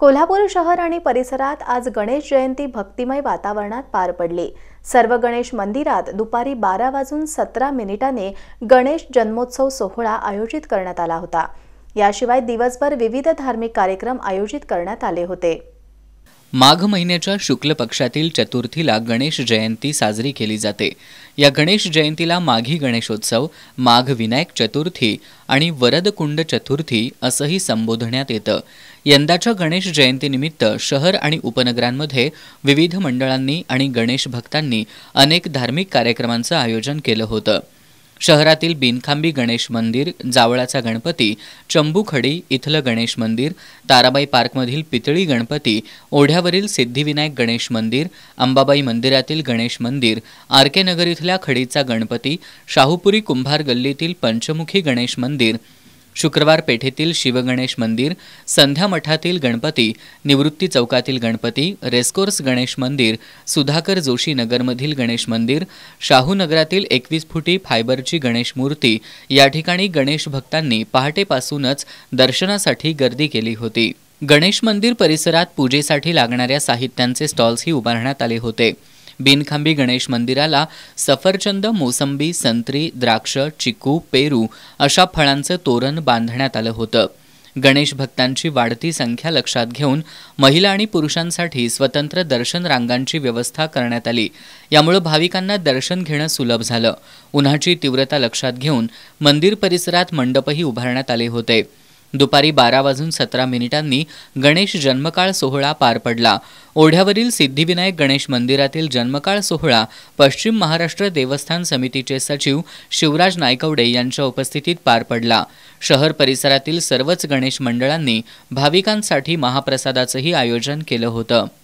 कोल्हापूर शहर आणि परिसरात आज गणेश जयंती भक्तिमय वातावरणात पार पडली सर्व गणेश मंदिरात दुपारी बारा वाजून सतरा मिनिटाने गणेश जन्मोत्सव सोहळा आयोजित करण्यात आला होता याशिवाय दिवसभर विविध धार्मिक कार्यक्रम आयोजित करण्यात आले होते माघ महिन्याच्या शुक्ल पक्षातील चतुर्थीला गणेश जयंती साजरी केली जाते या गणेश जयंतीला माघी गणेशोत्सव माघ विनायक चतुर्थी आणि वरदकुंड चतुर्थी असंही संबोधण्यात येतं यंदाच्या गणेश जयंतीनिमित्त शहर आणि उपनगरांमध्ये विविध मंडळांनी आणि गणेश भक्तांनी अनेक धार्मिक कार्यक्रमांचं आयोजन केलं होतं शहरातील बिनखांबी गणेश मंदिर जावळाचा गणपती चंबूखडी इथलं गणेश मंदिर ताराबाई पार्कमधील पितळी गणपती ओढ्यावरील सिद्धिविनायक गणेश मंदिर अंबाबाई मंदिरातील गणेश मंदिर आर नगर इथल्या खडीचा गणपती शाहूपुरी कुंभार गल्लीतील पंचमुखी गणेश मंदिर शुक्रवार पेठेतील शिवगणेश मंदिर संध्या मठातील गणपती निवृत्ती चौकातील गणपती रेस्कोर्स गणेश मंदिर सुधाकर जोशी नगरमधील गणेश मंदिर शाहू नगरातील एकवीस फुटी फायबरची गणेश मूर्ती या ठिकाणी गणेश भक्तांनी पहाटेपासूनच दर्शनासाठी गर्दी केली होती गणेश मंदिर परिसरात पूजेसाठी लागणाऱ्या साहित्यांचे स्टॉल्सही उभारण्यात आले होते बिनखांबी गणेश मंदिराला सफरचंद मोसंबी संत्री द्राक्ष चिकू पेरू अशा फळांचं तोरण बांधण्यात आलं होतं गणेश भक्तांची वाढती संख्या लक्षात घेऊन महिला आणि पुरुषांसाठी स्वतंत्र दर्शन रांगांची व्यवस्था करण्यात आली यामुळे भाविकांना दर्शन घेणं सुलभ झालं उन्हाची तीव्रता लक्षात घेऊन मंदिर परिसरात मंडपही उभारण्यात आले होते दुपारी बारा वाजून सतरा मिनिटांनी गणेश जन्मकाळ सोहळा पार पडला ओढ्यावरील सिद्धिविनायक गणेश मंदिरातील जन्मकाळ सोहळा पश्चिम महाराष्ट्र देवस्थान समितीचे सचिव शिवराज नायकवडे यांच्या उपस्थितीत पार पडला शहर परिसरातील सर्वच गणेश मंडळांनी भाविकांसाठी महाप्रसादाचंही आयोजन केलं होतं